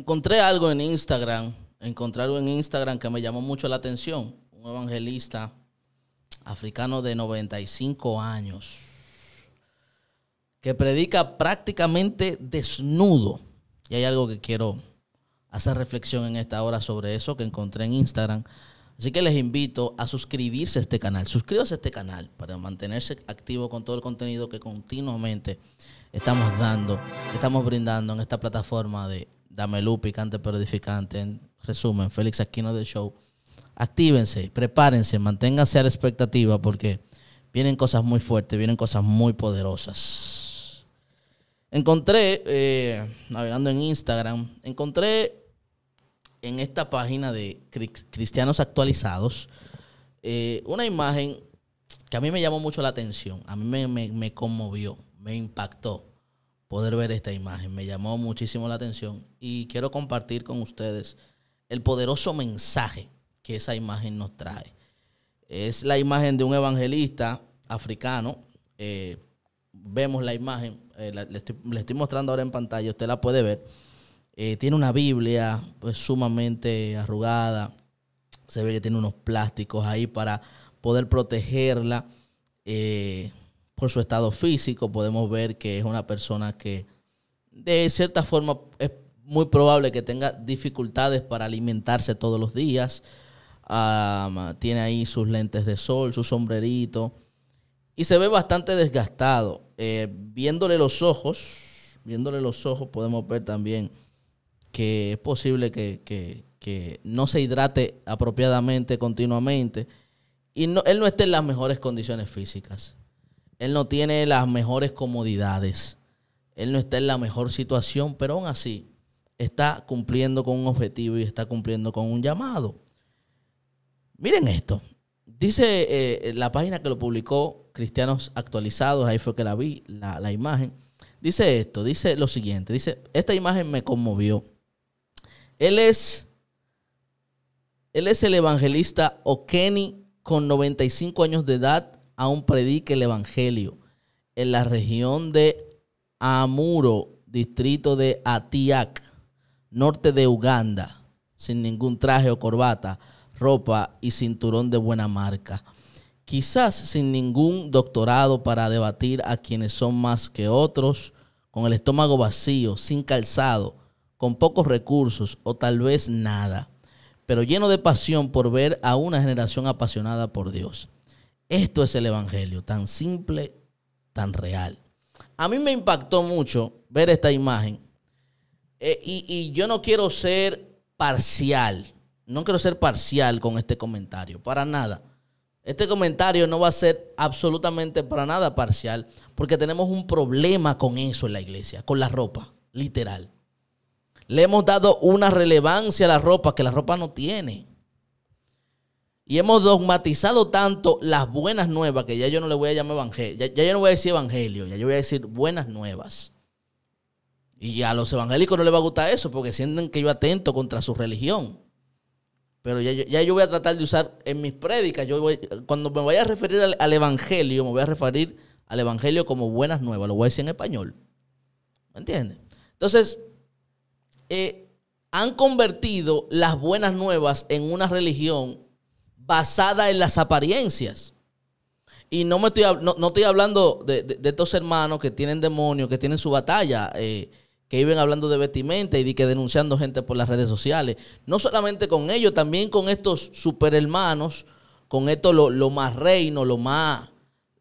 encontré algo en Instagram, encontré en Instagram que me llamó mucho la atención. Un evangelista africano de 95 años que predica prácticamente desnudo. Y hay algo que quiero hacer reflexión en esta hora sobre eso que encontré en Instagram. Así que les invito a suscribirse a este canal. Suscríbase a este canal para mantenerse activo con todo el contenido que continuamente estamos dando, estamos brindando en esta plataforma de Dame picante pero edificante. En resumen, Félix Aquino del show. Actívense, prepárense, manténganse a la expectativa porque vienen cosas muy fuertes, vienen cosas muy poderosas. Encontré, eh, navegando en Instagram, encontré en esta página de Cristianos Actualizados eh, una imagen que a mí me llamó mucho la atención, a mí me conmovió, me impactó poder ver esta imagen. Me llamó muchísimo la atención y quiero compartir con ustedes el poderoso mensaje que esa imagen nos trae. Es la imagen de un evangelista africano. Eh, vemos la imagen, eh, le, estoy, mostrando ahora en pantalla, usted la puede ver. Eh, tiene una Biblia pues, sumamente arrugada, se ve que tiene unos plásticos ahí para poder protegerla por su estado físico, podemos ver que es una persona que de cierta forma es muy probable que tenga dificultades para alimentarse todos los días. tiene ahí sus lentes de sol, su sombrerito. Y se ve bastante desgastado. Eh, viéndole los ojos, viéndole los ojos podemos ver también que es posible que, que no se hidrate apropiadamente continuamente y no, él no esté en las mejores condiciones físicas. Él no tiene las mejores comodidades. Él no está en la mejor situación, pero aún así está cumpliendo con un objetivo y está cumpliendo con un llamado. Miren esto. Dice eh, la página que lo publicó Cristianos Actualizados, ahí fue que la vi, la, imagen. Dice esto, dice lo siguiente, dice, esta imagen me conmovió. Él es, él es el evangelista O'Kenny con 95 años de edad aún predique el Evangelio en la región de Amuro, distrito de Atiak, norte de Uganda, sin ningún traje o corbata, ropa y cinturón de buena marca. Quizás sin ningún doctorado para debatir a quienes son más que otros, con el estómago vacío, sin calzado, con pocos recursos o tal vez nada, pero lleno de pasión por ver a una generación apasionada por Dios. Esto es el Evangelio, tan simple, tan real. A mí me impactó mucho ver esta imagen eh, y yo no quiero ser parcial, no quiero ser parcial con este comentario, para nada. Este comentario no va a ser absolutamente para nada parcial, porque tenemos un problema con eso en la iglesia, con la ropa, literal. Le hemos dado una relevancia a la ropa que la ropa no tiene. Y hemos dogmatizado tanto las buenas nuevas que ya yo no le voy a llamar evangelio. Ya, yo no voy a decir evangelio, ya yo voy a decir buenas nuevas. Y a los evangélicos no les va a gustar eso porque sienten que yo atento contra su religión. Pero ya, yo voy a tratar de usar en mis prédicas, yo cuando me vaya a referir al, evangelio, me voy a referir al evangelio como buenas nuevas. Lo voy a decir en español. ¿Me entiendes? Entonces, eh, han convertido las buenas nuevas en una religión basada en las apariencias. Y no, me estoy, no, estoy hablando de, estos hermanos que tienen demonios, que tienen su batalla, eh, que iban hablando de vestimenta y que denunciando gente por las redes sociales. No solamente con ellos, también con estos superhermanos con esto lo, lo más reino, lo más,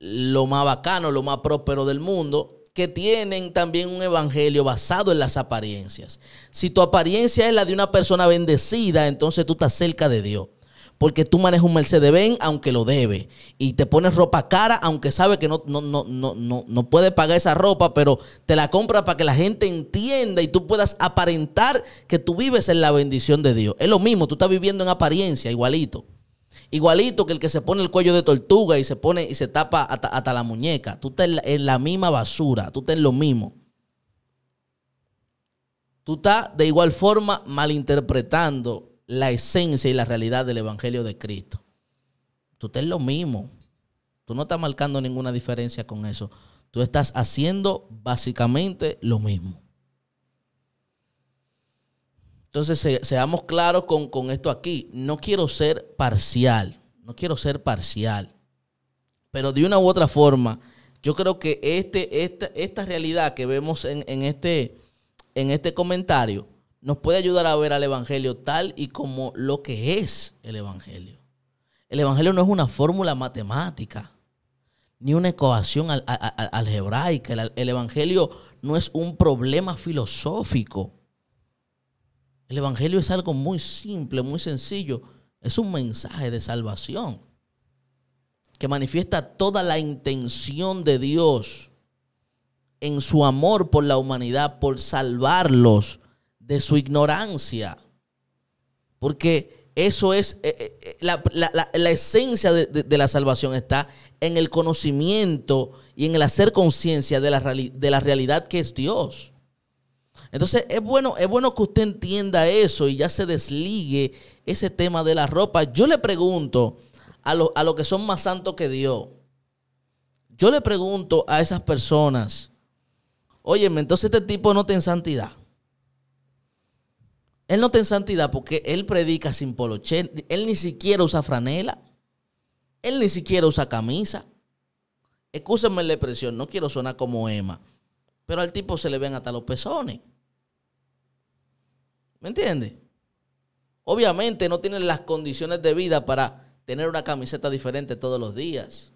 lo más bacano, lo más próspero del mundo, que tienen también un evangelio basado en las apariencias. Si tu apariencia es la de una persona bendecida, entonces tú estás cerca de Dios porque tú manejas un Mercedes-Benz aunque lo debe y te pones ropa cara aunque sabe que no, no, no, no, no, puede pagar esa ropa, pero te la compra para que la gente entienda y tú puedas aparentar que tú vives en la bendición de Dios. Es lo mismo, tú estás viviendo en apariencia igualito. Igualito que el que se pone el cuello de tortuga y se pone y se tapa hasta, la muñeca. Tú estás en la, en la misma basura, tú estás en lo mismo. Tú estás de igual forma malinterpretando la esencia y la realidad del Evangelio de Cristo. Tú estás lo mismo. Tú no estás marcando ninguna diferencia con eso. Tú estás haciendo básicamente lo mismo. Entonces, seamos claros con, esto aquí. No quiero ser parcial. No quiero ser parcial. Pero de una u otra forma, yo creo que este, esta, esta realidad que vemos en, este, en este comentario nos puede ayudar a ver al Evangelio tal y como lo que es el Evangelio. El Evangelio no es una fórmula matemática, ni una ecuación algebraica. el Evangelio no es un problema filosófico. El Evangelio es algo muy simple, muy sencillo. Es un mensaje de salvación que manifiesta toda la intención de Dios en su amor por la humanidad, por salvarlos de su ignorancia. Porque eso es, eh, eh, eh, la, esencia de, la salvación está en el conocimiento y en el hacer conciencia de, de, la realidad que es Dios. Entonces es bueno, es bueno que usted entienda eso y ya se desligue ese tema de la ropa. Yo le pregunto a los a que son más santos que Dios. Yo le pregunto a esas personas, óyeme, entonces este tipo no tiene santidad. Él no está en santidad porque él predica sin poloche. Él ni siquiera usa franela. Él ni siquiera usa camisa. Excúsenme la expresión, no quiero sonar como Emma. Pero al tipo se le ven hasta los pezones. ¿Me entiende? Obviamente no tiene las condiciones de vida para tener una camiseta diferente todos los días.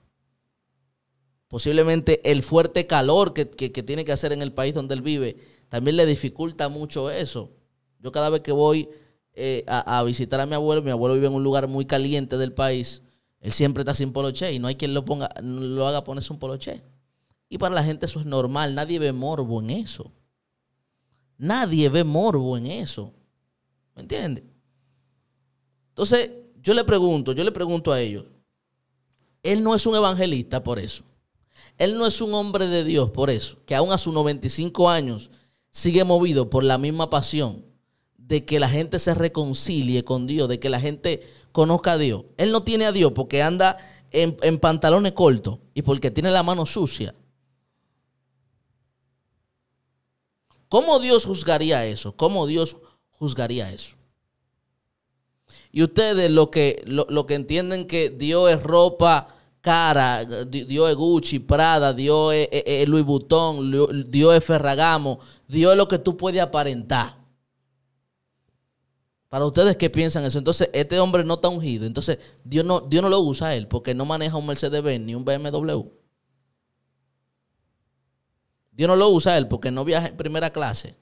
Posiblemente el fuerte calor que tiene que hacer en el país donde él vive también le dificulta mucho eso. Yo cada vez que voy eh, a, visitar a mi abuelo, mi abuelo vive en un lugar muy caliente del país, él siempre está sin poloche y no hay quien lo, ponga, lo haga ponerse un poloché Y para la gente eso es normal, nadie ve morbo en eso. Nadie ve morbo en eso. ¿Me entiendes? Entonces, yo le pregunto, yo le pregunto a ellos, él no es un evangelista por eso. Él no es un hombre de Dios por eso, que aún a sus 95 años sigue movido por la misma pasión de que la gente se reconcilie con Dios, de que la gente conozca a Dios. Él no tiene a Dios porque anda en, pantalones cortos y porque tiene la mano sucia. ¿Cómo Dios juzgaría eso? ¿Cómo Dios juzgaría eso? Y ustedes lo que, lo, que entienden que Dios es ropa cara, Dios es Gucci, Prada, Dios es, Louis Vuitton, Dios es Ferragamo, Dios es lo que tú puedes aparentar. Para ustedes que piensan eso, entonces este hombre no está ungido, entonces Dios no, no lo usa a él porque no maneja un Mercedes-Benz ni un BMW. Dios no lo usa a él porque no viaja en primera clase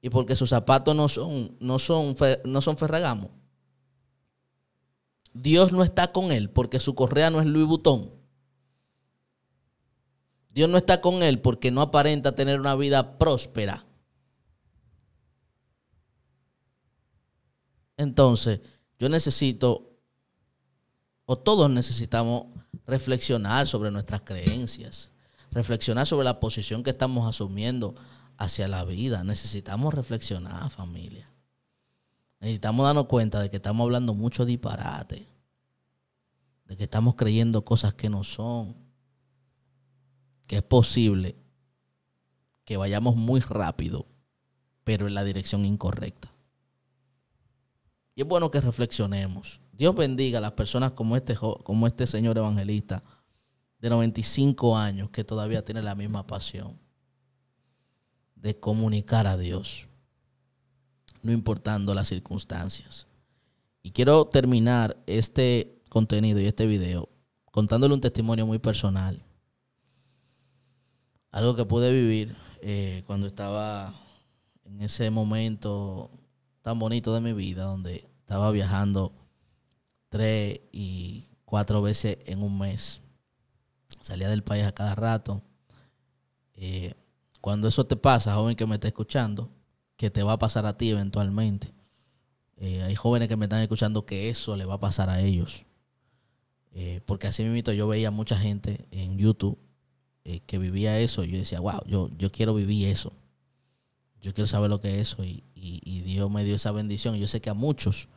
y porque sus zapatos no son, no son, no son Ferragamo. Dios no está con él porque su correa no es Louis Vuitton. Dios no está con él porque no aparenta tener una vida próspera. Entonces, yo necesito, o todos necesitamos reflexionar sobre nuestras creencias, reflexionar sobre la posición que estamos asumiendo hacia la vida. Necesitamos reflexionar, familia. Necesitamos darnos cuenta de que estamos hablando mucho disparate, de que estamos creyendo cosas que no son, que es posible que vayamos muy rápido, pero en la dirección incorrecta. Y es bueno que reflexionemos. Dios bendiga a las personas como este, como este señor evangelista de 95 años que todavía tiene la misma pasión de comunicar a Dios, no importando las circunstancias. Y quiero terminar este contenido y este video contándole un testimonio muy personal. Algo que pude vivir eh, cuando estaba en ese momento tan bonito de mi vida, donde estaba viajando tres y cuatro veces en un mes. Salía del país a cada rato. Eh, cuando eso te pasa, joven que me está escuchando, que te va a pasar a ti eventualmente. Eh, hay jóvenes que me están escuchando que eso le va a pasar a ellos. Eh, porque así mismo yo veía mucha gente en YouTube que vivía eso. Y yo decía, wow, yo, yo quiero vivir eso. Yo quiero saber lo que es eso. Y, y, Dios me dio esa bendición. Yo sé que a muchos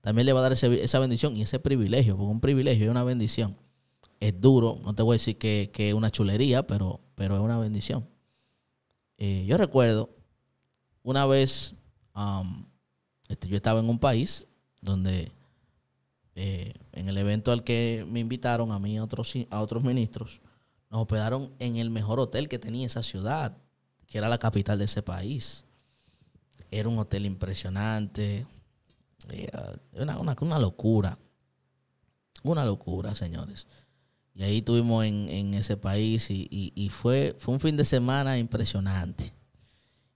también le va a dar esa bendición y ese privilegio, porque un privilegio es una bendición. Es duro, no te voy a decir que, es una chulería, pero, pero es una bendición. Eh, yo recuerdo una vez, este, yo estaba en un país donde eh, en el evento al que me invitaron a mí y a otros, a otros ministros, nos hospedaron en el mejor hotel que tenía esa ciudad, que era la capital de ese país. Era un hotel impresionante. una, locura. Una locura, señores. Y ahí estuvimos en, ese país y, fue, fue un fin de semana impresionante.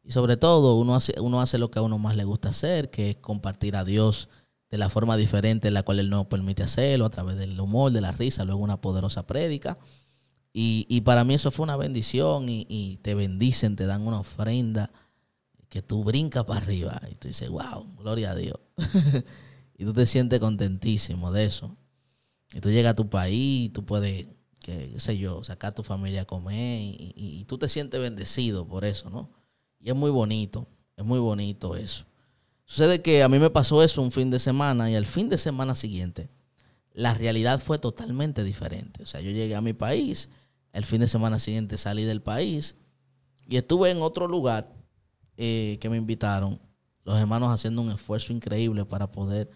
Y sobre todo, uno hace, uno hace lo que a uno más le gusta hacer, que es compartir a Dios de la forma diferente en la cual Él nos permite hacerlo, a través del humor, de la risa, luego una poderosa prédica. Y, para mí eso fue una bendición y te bendicen, te dan una ofrenda que tú brincas para arriba y tú dices, wow, gloria a Dios. y tú te sientes contentísimo de eso. Y tú llegas a tu país y tú puedes, qué, sé yo, sacar a tu familia a comer y, y, tú te sientes bendecido por eso, ¿no? Y es muy bonito, es muy bonito eso. Sucede que a mí me pasó eso un fin de semana y al fin de semana siguiente la realidad fue totalmente diferente. O sea, yo llegué a mi país, el fin de semana siguiente salí del país y estuve en otro lugar eh, que me invitaron, los hermanos haciendo un esfuerzo increíble para poder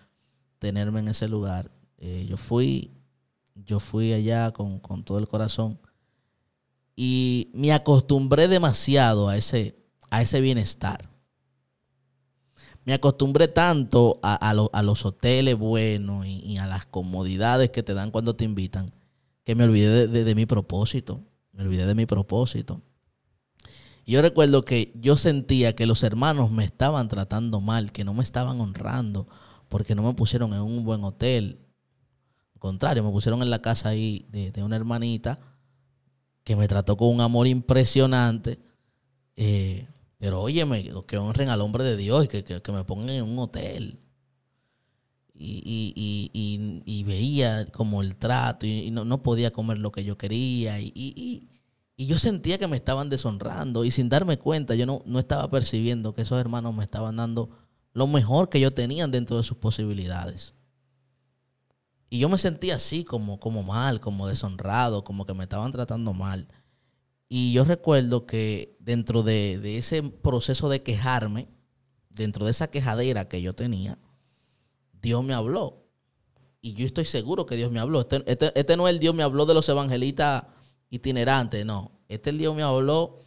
tenerme en ese lugar. Eh, yo fui, yo fui allá con, todo el corazón y me acostumbré demasiado a ese, a ese bienestar. Me acostumbré tanto a, los hoteles buenos y, a las comodidades que te dan cuando te invitan, que me olvidé de mi propósito. Me olvidé de mi propósito yo recuerdo que yo sentía que los hermanos me estaban tratando mal, que no me estaban honrando, porque no me pusieron en un buen hotel. Al contrario, me pusieron en la casa ahí de, una hermanita que me trató con un amor impresionante. Eh, pero óyeme, que honren al hombre de Dios y que, me pongan en un hotel. Y, veía como el trato y, no, no, podía comer lo que yo quería. Y, y yo sentía que me estaban deshonrando y sin darme cuenta, yo no, no estaba percibiendo que esos hermanos me estaban dando lo mejor que yo tenía dentro de sus posibilidades. Y yo me sentía así, como, como mal, como deshonrado, como que me estaban tratando mal. Y yo recuerdo que dentro de, ese proceso de quejarme, dentro de esa quejadera que yo tenía, Dios me habló. Y yo estoy seguro que Dios me habló. Este, este, este no es el Dios me habló de los evangelistas itinerante, no. Este Dios me habló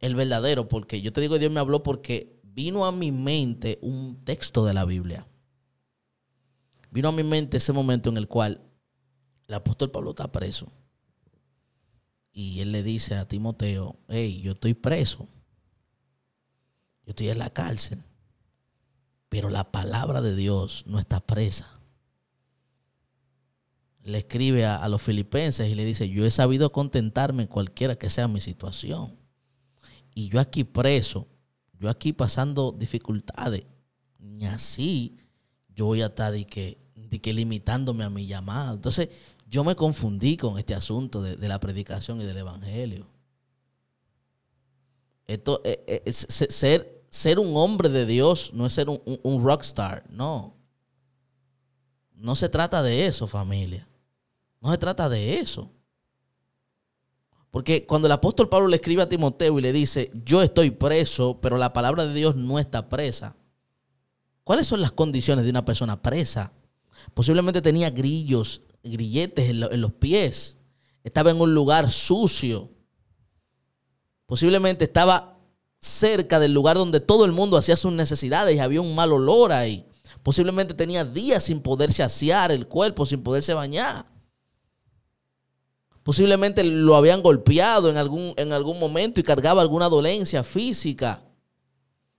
el verdadero, porque yo te digo Dios me habló porque vino a mi mente un texto de la Biblia. Vino a mi mente ese momento en el cual el apóstol Pablo está preso. Y él le dice a Timoteo, hey, yo estoy preso. Yo estoy en la cárcel. Pero la palabra de Dios no está presa le escribe a, los filipenses y le dice, yo he sabido contentarme en cualquiera que sea mi situación. Y yo aquí preso, yo aquí pasando dificultades, ni así yo voy a estar de que, que limitándome a mi llamada. Entonces yo me confundí con este asunto de, la predicación y del evangelio. Esto eh, eh, es, ser, ser un hombre de Dios no es ser un rockstar, no. No se trata de eso, familia. No se trata de eso. Porque cuando el apóstol Pablo le escribe a Timoteo y le dice, yo estoy preso, pero la palabra de Dios no está presa. ¿Cuáles son las condiciones de una persona presa? Posiblemente tenía grillos, grilletes en, los pies. Estaba en un lugar sucio. Posiblemente estaba cerca del lugar donde todo el mundo hacía sus necesidades y había un mal olor ahí. Posiblemente tenía días sin poderse asear el cuerpo, sin poderse bañar. Posiblemente lo habían golpeado en algún, en algún momento y cargaba alguna dolencia física.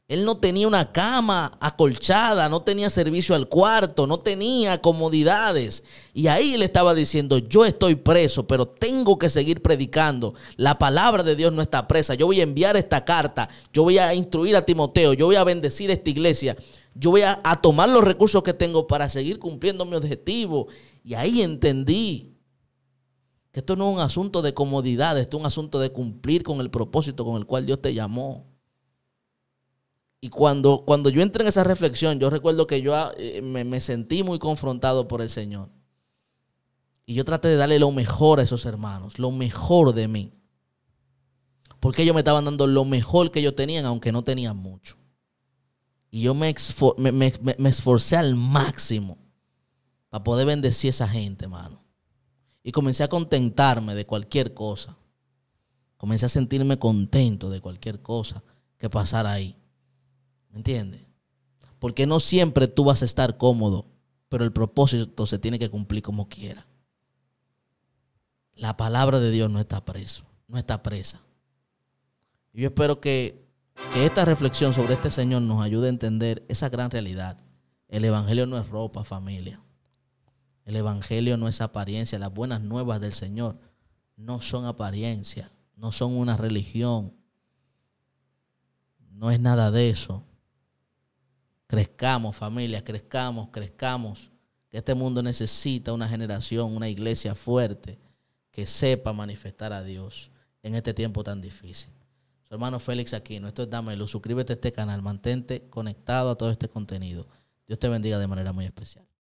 Él no tenía una cama acolchada, no tenía servicio al cuarto, no tenía comodidades. Y ahí le estaba diciendo, yo estoy preso, pero tengo que seguir predicando. La palabra de Dios no está presa. Yo voy a enviar esta carta, yo voy a instruir a Timoteo, yo voy a bendecir esta iglesia, yo voy a, a tomar los recursos que tengo para seguir cumpliendo mi objetivo. Y ahí entendí que esto no es un asunto de comodidad, esto es un asunto de cumplir con el propósito con el cual Dios te llamó. Y cuando, cuando yo entré en esa reflexión, yo recuerdo que yo ah, eh, me, sentí muy confrontado por el Señor. Y yo traté de darle lo mejor a esos hermanos, lo mejor de mí. Porque ellos me estaban dando lo mejor que ellos tenían, aunque no tenían mucho. Y yo me esforcé al máximo para poder bendecir a esa gente, hermano y comencé a contentarme de cualquier cosa. Comencé a sentirme contento de cualquier cosa que pasara ahí. ¿Me entiendes? Porque no siempre tú vas a estar cómodo, pero el propósito se tiene que cumplir como quiera. La palabra de Dios no está preso, no está presa. yo espero que esta reflexión sobre este Señor nos ayude a entender esa gran realidad. El Evangelio no es ropa, familia. El Evangelio no es apariencia. Las buenas nuevas del Señor no son apariencia, no son una religión. No es nada de eso. Crezcamos, familia, crezcamos, crezcamos. Que este mundo necesita una generación, una iglesia fuerte que sepa manifestar a Dios en este tiempo tan difícil. Su hermano Félix Aquino, esto es Dame Suscríbete a este canal, mantente conectado a todo este contenido. Dios te bendiga de manera muy especial.